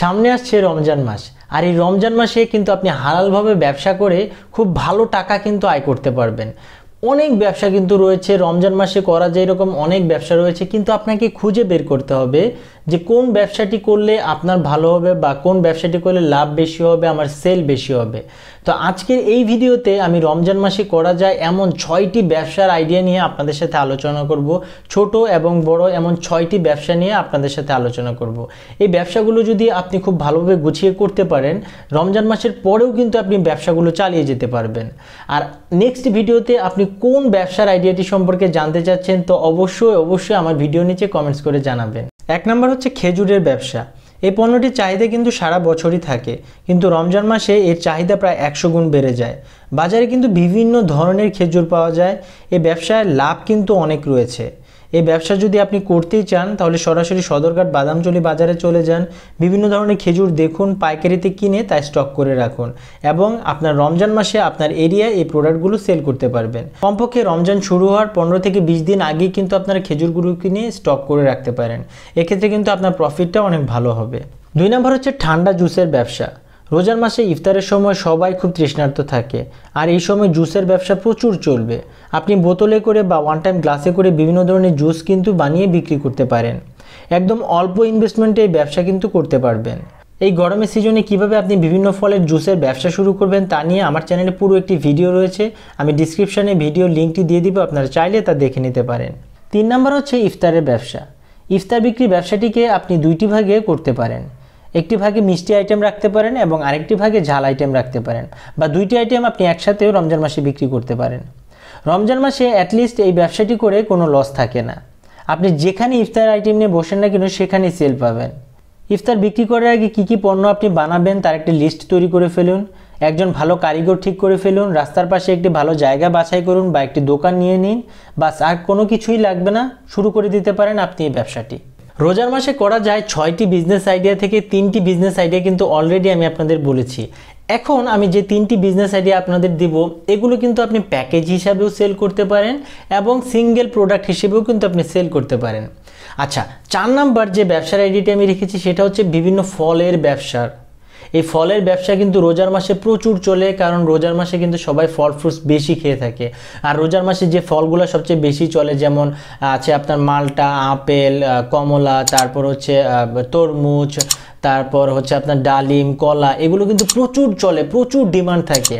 সামনে আসছে রমজান মাস আর এই রমজান মাসে কিন্তু আপনি হালালভাবে ব্যবসা করে খুব ভালো টাকা কিন্তু আয় করতে পারবেন অনেক ব্যবসা কিন্তু রয়েছে রমজান মাসে করা যায় এরকম অনেক ব্যবসা রয়েছে কিন্তু আপনাকে খুঁজে বের করতে হবে যে কোন ব্যবসাটি করলে আপনার ভালো হবে বা কোন ব্যবসাটি করলে লাভ বেশি হবে আমার সেল বেশি হবে তো আজকের এই ভিডিওতে আমি রমজান মাসে করা যায় এমন ছয়টি ব্যবসার আইডিয়া নিয়ে আপনাদের সাথে আলোচনা করব ছোট এবং বড় এমন ছয়টি ব্যবসা নিয়ে আপনাদের সাথে আলোচনা করব এই ব্যবসাগুলো যদি আপনি খুব ভালোভাবে গুছিয়ে করতে পারেন রমজান মাসের পরেও কিন্তু আপনি ব্যবসাগুলো চালিয়ে যেতে পারবেন আর নেক্সট ভিডিওতে আপনি কোন ব্যবসার আইডিয়াটি সম্পর্কে জানতে চাচ্ছেন তো অবশ্যই অবশ্যই আমার ভিডিও নিচে কমেন্টস করে জানাবেন এক নম্বর হচ্ছে খেজুরের ব্যবসা এই পণ্যটির চাহিদা কিন্তু সারা বছরই থাকে কিন্তু রমজান মাসে এর চাহিদা প্রায় একশো গুণ বেড়ে যায় বাজারে কিন্তু বিভিন্ন ধরনের খেজুর পাওয়া যায় এ ব্যবসায় লাভ কিন্তু অনেক রয়েছে এই ব্যবসা যদি আপনি করতেই চান তাহলে সরাসরি সদরঘাট বাদামচলি বাজারে চলে যান বিভিন্ন ধরনের খেজুর দেখুন পাইকারিতে কিনে তা স্টক করে রাখুন এবং আপনার রমজান মাসে আপনার এরিয়ায় এই প্রোডাক্টগুলো সেল করতে পারবেন কমপক্ষে রমজান শুরু হওয়ার পনেরো থেকে বিশ দিন আগে কিন্তু আপনারা খেজুরগুলো কিনে স্টক করে রাখতে পারেন এক্ষেত্রে কিন্তু আপনার প্রফিটটা অনেক ভালো হবে দুই নম্বর হচ্ছে ঠান্ডা জুসের ব্যবসা রোজার মাসে ইফতারের সময় সবাই খুব তৃষ্ণার্ত থাকে আর এই সময় জুসের ব্যবসা প্রচুর চলবে আপনি বোতলে করে বা ওয়ান টাইম গ্লাসে করে বিভিন্ন ধরনের জুস কিন্তু বানিয়ে বিক্রি করতে পারেন একদম অল্প ইনভেস্টমেন্টে এই ব্যবসা কিন্তু করতে পারবেন এই গরমের সিজনে কিভাবে আপনি বিভিন্ন ফলের জুসের ব্যবসা শুরু করবেন তা নিয়ে আমার চ্যানেলে পুরো একটি ভিডিও রয়েছে আমি ডিসক্রিপশানে ভিডিও লিঙ্কটি দিয়ে দিব আপনারা চাইলে তা দেখে নিতে পারেন তিন নম্বর হচ্ছে ইফতারের ব্যবসা ইফতার বিক্রি ব্যবসাটিকে আপনি দুইটি ভাগে করতে পারেন একটি ভাগে মিষ্টি আইটেম রাখতে পারেন এবং আরেকটি ভাগে ঝাল আইটেম রাখতে পারেন বা দুইটি আইটেম আপনি একসাথেও রমজান মাসে বিক্রি করতে পারেন রমজান মাসে অ্যাটলিস্ট এই ব্যবসাটি করে কোনো লস থাকে না আপনি যেখানে ইফতার আইটেম নিয়ে বসেন না কিন্তু সেখানেই সেল পাবেন ইফতার বিক্রি করার আগে কী কী পণ্য আপনি বানাবেন তার একটি লিস্ট তৈরি করে ফেলুন একজন ভালো কারিগর ঠিক করে ফেলুন রাস্তার পাশে একটি ভালো জায়গা বাছাই করুন বা একটি দোকান নিয়ে নিন বাস আর কোনো কিছুই লাগবে না শুরু করে দিতে পারেন আপনি এই ব্যবসাটি রোজার মাসে করা যায় ছয়টি বিজনেস আইডিয়া থেকে তিনটি বিজনেস আইডিয়া কিন্তু অলরেডি আমি আপনাদের বলেছি এখন আমি যে তিনটি বিজনেস আইডিয়া আপনাদের দিব এগুলো কিন্তু আপনি প্যাকেজ হিসাবেও সেল করতে পারেন এবং সিঙ্গেল প্রোডাক্ট হিসেবেও কিন্তু আপনি সেল করতে পারেন আচ্ছা চার নাম্বার যে ব্যবসার আইডিয়াটি আমি রেখেছি সেটা হচ্ছে বিভিন্ন ফলের ব্যবসার এই ফলের ব্যবসা কিন্তু রোজার মাসে প্রচুর চলে কারণ রোজার মাসে কিন্তু সবাই ফল ফ্রুটস বেশি খেয়ে থাকে আর রোজার মাসে যে ফলগুলো সবচেয়ে বেশি চলে যেমন আছে আপনার মালটা আপেল কমলা তারপর হচ্ছে তরমুজ তারপর হচ্ছে আপনার ডালিম কলা এগুলো কিন্তু প্রচুর চলে প্রচুর ডিমান্ড থাকে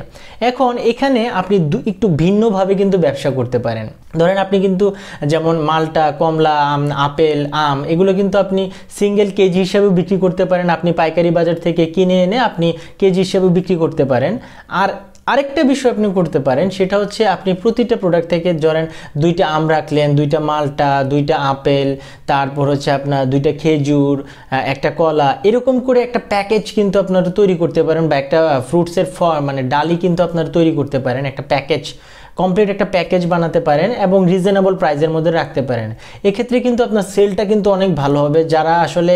এখন এখানে আপনি একটু ভিন্নভাবে কিন্তু ব্যবসা করতে পারেন ধরেন আপনি কিন্তু যেমন মালটা কমলা আম আপেল আম এগুলো কিন্তু আপনি সিঙ্গেল কেজি হিসাবেও বিক্রি করতে পারেন আপনি পাইকারি বাজার থেকে কিনে এনে আপনি কেজি হিসাবে বিক্রি করতে পারেন আর আরেকটা বিষয় আপনি করতে পারেন সেটা হচ্ছে আপনি প্রতিটা প্রোডাক্ট থেকে ধরেন দুইটা আম রাখলেন দুইটা মালটা দুইটা আপেল তারপর হচ্ছে আপনার দুইটা খেজুর একটা কলা এরকম করে একটা প্যাকেজ কিন্তু আপনারা তৈরি করতে পারেন বা একটা ফ্রুটসের ফর মানে ডালি কিন্তু আপনারা তৈরি করতে পারেন একটা প্যাকেজ কমপ্লিট একটা প্যাকেজ বানাতে পারেন এবং রিজনেবল প্রাইজের মধ্যে রাখতে পারেন এক্ষেত্রে কিন্তু আপনার সেলটা কিন্তু অনেক ভালো হবে যারা আসলে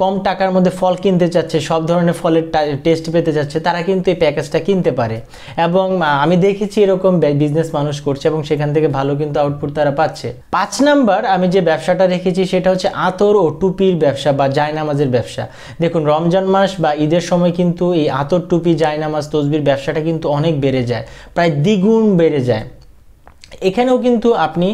কম টাকার মধ্যে ফল কিনতে চাচ্ছে সব ধরনের ফলের টেস্ট পেতে চাচ্ছে তারা কিন্তু এই প্যাকেজটা কিনতে পারে এবং আমি দেখেছি এরকম বিজনেস মানুষ করছে এবং সেখান থেকে ভালো কিন্তু আউটপুট তারা পাচ্ছে পাঁচ নাম্বার আমি যে ব্যবসাটা রেখেছি সেটা হচ্ছে আতর ও টুপির ব্যবসা বা জায়নামাজের ব্যবসা দেখুন রমজান মাস বা ঈদের সময় কিন্তু এই আতর টুপি জায়নামাজ তসবির ব্যবসাটা কিন্তু অনেক বেড়ে যায় প্রায় দ্বিগুণ বেড়ে exam dạ. এখানেও কিন্তু আপনি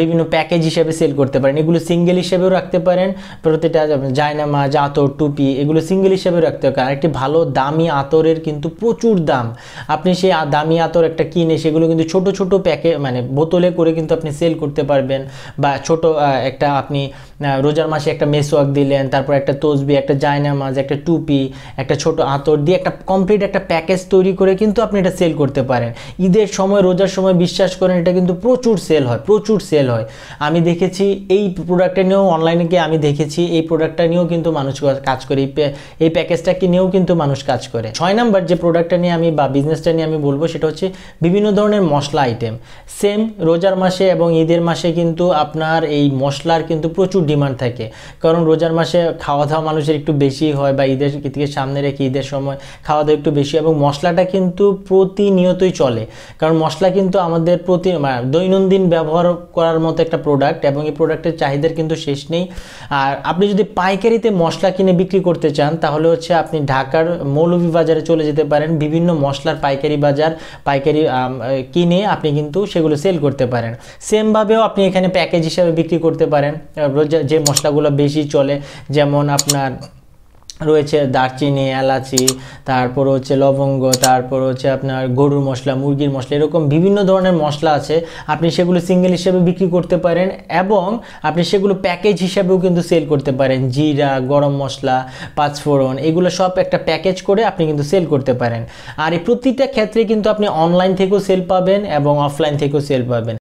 বিভিন্ন প্যাকেজ হিসেবে সেল করতে পারেন এগুলো সিঙ্গেল হিসেবেও রাখতে পারেন প্রতিটা জায়নামা জাতর টুপি এগুলো সিঙ্গেল হিসেবে রাখতে পারেন একটি ভালো দামি আতরের কিন্তু প্রচুর দাম আপনি সেই দামি আতর একটা কিনে সেগুলো কিন্তু ছোট ছোট প্যাকে মানে বোতলে করে কিন্তু আপনি সেল করতে পারবেন বা ছোট একটা আপনি রোজার মাসে একটা মেসওয়াক দিলেন তারপর একটা তসবি একটা জায়নামাজ একটা টুপি একটা ছোট আতর দিয়ে একটা কমপ্লিট একটা প্যাকেজ তৈরি করে কিন্তু আপনি এটা সেল করতে পারেন ঈদের সময় রোজার সময় বিশ্বাস করেন এটা কিন্তু কিন্তু প্রচুর সেল হয় প্রচুর সেল হয় আমি দেখেছি এই প্রোডাক্টটা নিয়েও অনলাইনে গিয়ে আমি দেখেছি এই প্রোডাক্টটা নিয়েও কিন্তু মানুষ কাজ করে এই প্যাকেজটাকে নিয়েও কিন্তু মানুষ কাজ করে ছয় নাম্বার যে প্রোডাক্টটা নিয়ে আমি বা বিজনেসটা নিয়ে আমি বলবো সেটা হচ্ছে বিভিন্ন ধরনের মশলা আইটেম সেম রোজার মাসে এবং ঈদের মাসে কিন্তু আপনার এই মশলার কিন্তু প্রচুর ডিমান্ড থাকে কারণ রোজার মাসে খাওয়া দাওয়া মানুষের একটু বেশি হয় বা ঈদের থেকে সামনে রেখে ঈদের সময় খাওয়া দাওয়া একটু বেশি এবং মশলাটা কিন্তু প্রতিনিয়তই চলে কারণ মশলা কিন্তু আমাদের প্রতি দৈনন্দিন ব্যবহার করার মতো একটা প্রোডাক্ট এবং এই প্রোডাক্টের চাহিদার কিন্তু শেষ নেই আর আপনি যদি পাইকারিতে মশলা কিনে বিক্রি করতে চান তাহলে হচ্ছে আপনি ঢাকার মৌলভী বাজারে চলে যেতে পারেন বিভিন্ন মশলার পাইকারি বাজার পাইকারি কিনে আপনি কিন্তু সেগুলো সেল করতে পারেন সেমভাবেও আপনি এখানে প্যাকেজ হিসাবে বিক্রি করতে পারেন যে মশলাগুলো বেশি চলে যেমন আপনার রয়েছে দারচিনি এলাচি তারপর হচ্ছে লবঙ্গ তারপর হচ্ছে আপনার গরুর মশলা মুরগির মশলা এরকম বিভিন্ন ধরনের মশলা আছে আপনি সেগুলো সিঙ্গেল হিসেবে বিক্রি করতে পারেন এবং আপনি সেগুলো প্যাকেজ হিসাবেও কিন্তু সেল করতে পারেন জিরা গরম মশলা পাঁচফোড়ন এগুলো সব একটা প্যাকেজ করে আপনি কিন্তু সেল করতে পারেন আর এই প্রতিটা ক্ষেত্রে কিন্তু আপনি অনলাইন থেকেও সেল পাবেন এবং অফলাইন থেকেও সেল পাবেন